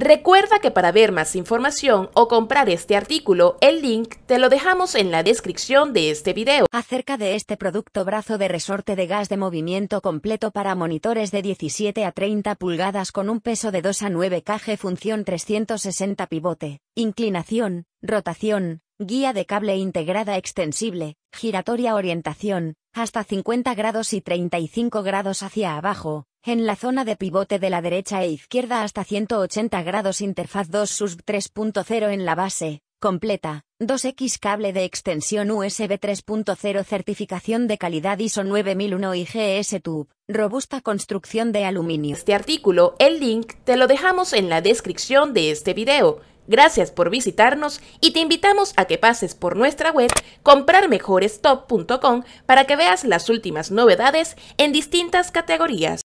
Recuerda que para ver más información o comprar este artículo, el link te lo dejamos en la descripción de este video. Acerca de este producto brazo de resorte de gas de movimiento completo para monitores de 17 a 30 pulgadas con un peso de 2 a 9 kg función 360 pivote, inclinación, rotación, guía de cable integrada extensible, giratoria orientación, hasta 50 grados y 35 grados hacia abajo, en la zona de pivote de la derecha e izquierda hasta 180 grados interfaz 2 sub 3.0 en la base, completa, 2X cable de extensión USB 3.0 certificación de calidad ISO 9001 y GS Tube, robusta construcción de aluminio. Este artículo, el link, te lo dejamos en la descripción de este video. Gracias por visitarnos y te invitamos a que pases por nuestra web comprarmejorestop.com para que veas las últimas novedades en distintas categorías.